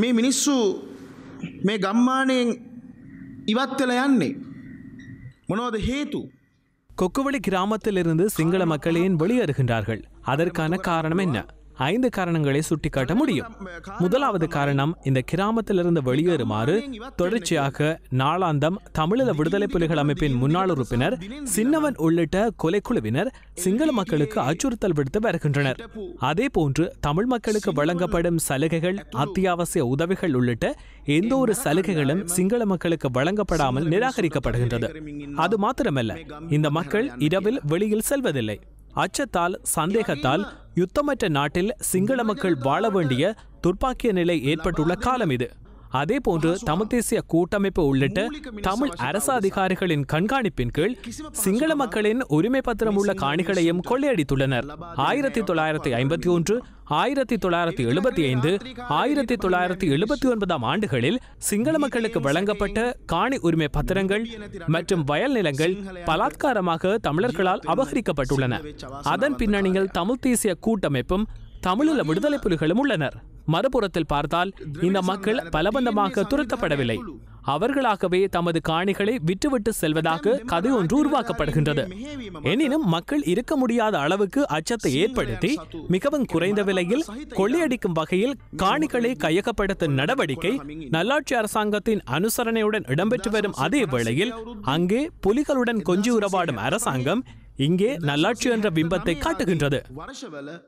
මේ මිනිස්සු මේ ගම්මානයෙන් ඉවත්වෙල යන්නේ මොනවද හේතු. கொக்குவளி கிராமத்திலிருந்து சிங்கள மக்கள் ஏன் வெளியேறுகின்றார்கள் அதற்கான காரணம் என்ன ஐந்து காரணங்களை சுட்டிக்காட்ட முடியும் முதலாவது காரணம் இந்த கிராமத்திலிருந்து வெளியேறுமாறு தொடர்ச்சியாக நாளாந்தம் தமிழீழ விடுதலை புலிகள் அமைப்பின் முன்னாள் உறுப்பினர் சின்னவன் உள்ளிட்ட கொலைக்குழுவினர் சிங்கள மக்களுக்கு அச்சுறுத்தல் விடுத்து வருகின்றனர் அதே போன்று தமிழ் மக்களுக்கு வழங்கப்படும் சலுகைகள் அத்தியாவசிய உதவிகள் உள்ளிட்ட எந்த ஒரு சலுகைகளும் சிங்கள மக்களுக்கு வழங்கப்படாமல் நிராகரிக்கப்படுகின்றது அது மாத்திரமல்ல இந்த மக்கள் இரவில் வெளியில் செல்வதில்லை அச்சத்தால் சந்தேகத்தால் யுத்தமற்ற நாட்டில் சிங்கள மக்கள் வாழ வேண்டிய துர்ப்பாக்கிய நிலை ஏற்பட்டுள்ள காலம் இது அதே போன்று தமிழ் தேசிய கூட்டமைப்பு உள்ளிட்ட தமிழ் அரச அதிகாரிகளின் கண்காணிப்பின் கீழ் சிங்கள மக்களின் உரிமை பத்திரம் உள்ள காணிகளையும் கொள்ளையடித்துள்ளனர் ஆயிரத்தி தொள்ளாயிரத்தி ஐம்பத்தி ஒன்று ஆயிரத்தி தொள்ளாயிரத்தி எழுபத்தி ஐந்து ஆயிரத்தி தொள்ளாயிரத்தி எழுபத்தி ஒன்பதாம் ஆண்டுகளில் சிங்கள மக்களுக்கு வழங்கப்பட்ட காணி உரிமை பத்திரங்கள் மற்றும் வயல் நிலங்கள் பலாத்காரமாக தமிழர்களால் அபகரிக்கப்பட்டுள்ளன அதன் பின்னணியில் தமிழ் தேசிய கூட்டமைப்பும் தமிழில் விடுதலை புலிகளும் உள்ளனர் மறுபுறத்தில் பார்த்தால் இந்த மக்கள் பலபந்தமாக துரத்தப்படவில்லை அவர்களாகவே தமது காணிகளை விட்டுவிட்டு செல்வதாக கதை ஒன்று உருவாக்கப்படுகின்றது எனினும் மக்கள் இருக்க முடியாத அளவுக்கு அச்சத்தை ஏற்படுத்தி மிகவும் குறைந்த விலையில் கொள்ளையடிக்கும் வகையில் காணிகளை கையகப்படுத்தும் நடவடிக்கை நல்லாட்சி அரசாங்கத்தின் அனுசரணையுடன் இடம்பெற்று வரும் அதே வேளையில் அங்கே புலிகளுடன் கொஞ்சி உறவாடும் அரசாங்கம் இங்கே நல்லாட்சி என்ற பிம்பத்தை காட்டுகின்றது